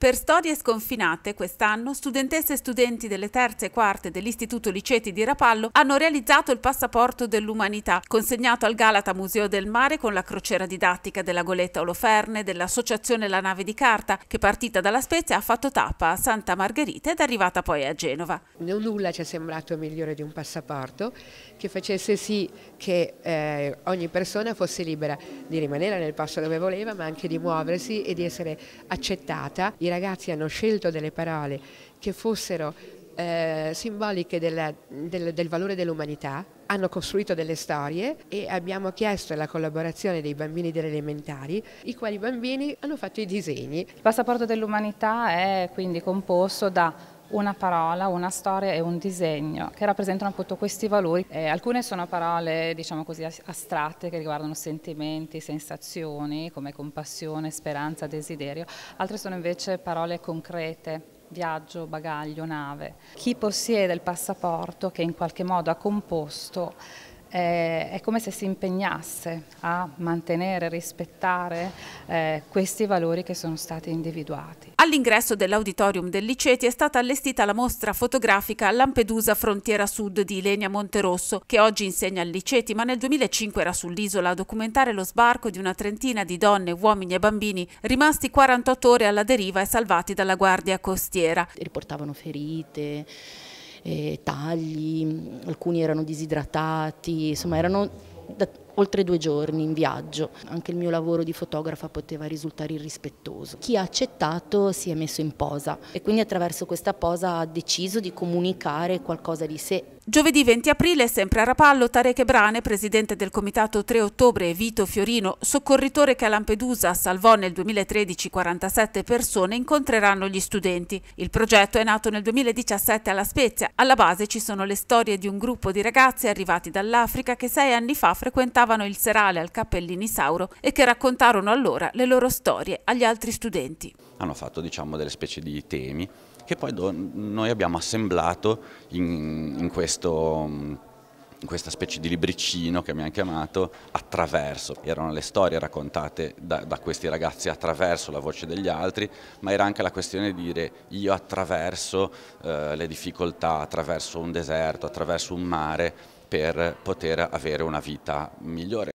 Per Storie Sconfinate, quest'anno, studentesse e studenti delle terze e quarte dell'Istituto Liceti di Rapallo hanno realizzato il passaporto dell'umanità, consegnato al Galata Museo del Mare con la crociera didattica della Goletta Oloferne, dell'associazione La Nave di Carta, che partita dalla Spezia ha fatto tappa a Santa Margherita ed è arrivata poi a Genova. Nulla ci è sembrato migliore di un passaporto che facesse sì che eh, ogni persona fosse libera di rimanere nel posto dove voleva, ma anche di muoversi e di essere accettata. Io ragazzi hanno scelto delle parole che fossero eh, simboliche della, del, del valore dell'umanità, hanno costruito delle storie e abbiamo chiesto la collaborazione dei bambini delle elementari, i quali bambini hanno fatto i disegni. Il passaporto dell'umanità è quindi composto da una parola, una storia e un disegno che rappresentano appunto questi valori. Eh, alcune sono parole diciamo così astratte che riguardano sentimenti, sensazioni come compassione, speranza, desiderio, altre sono invece parole concrete viaggio, bagaglio, nave. Chi possiede il passaporto che in qualche modo ha composto eh, è come se si impegnasse a mantenere e rispettare eh, questi valori che sono stati individuati. All'ingresso dell'auditorium del Liceti è stata allestita la mostra fotografica Lampedusa Frontiera Sud di Ilenia Monterosso, che oggi insegna al Liceti, ma nel 2005 era sull'isola a documentare lo sbarco di una trentina di donne, uomini e bambini rimasti 48 ore alla deriva e salvati dalla guardia costiera. Riportavano ferite eh, tagli, alcuni erano disidratati, insomma erano da oltre due giorni in viaggio. Anche il mio lavoro di fotografa poteva risultare irrispettoso. Chi ha accettato si è messo in posa e quindi attraverso questa posa ha deciso di comunicare qualcosa di sé. Giovedì 20 aprile, sempre a Rapallo, Tarek Ebrane, presidente del comitato 3 ottobre e Vito Fiorino, soccorritore che a Lampedusa salvò nel 2013 47 persone, incontreranno gli studenti. Il progetto è nato nel 2017 alla Spezia. Alla base ci sono le storie di un gruppo di ragazzi arrivati dall'Africa che sei anni fa frequentavano frequentavano il serale al Cappellinisauro e che raccontarono allora le loro storie agli altri studenti. Hanno fatto diciamo, delle specie di temi che poi noi abbiamo assemblato in, in questo in questa specie di libricino che mi hanno chiamato attraverso, erano le storie raccontate da, da, questi ragazzi attraverso la voce degli altri, ma era anche la questione di dire io attraverso eh, le difficoltà, attraverso un deserto, attraverso un mare per poter avere una vita migliore.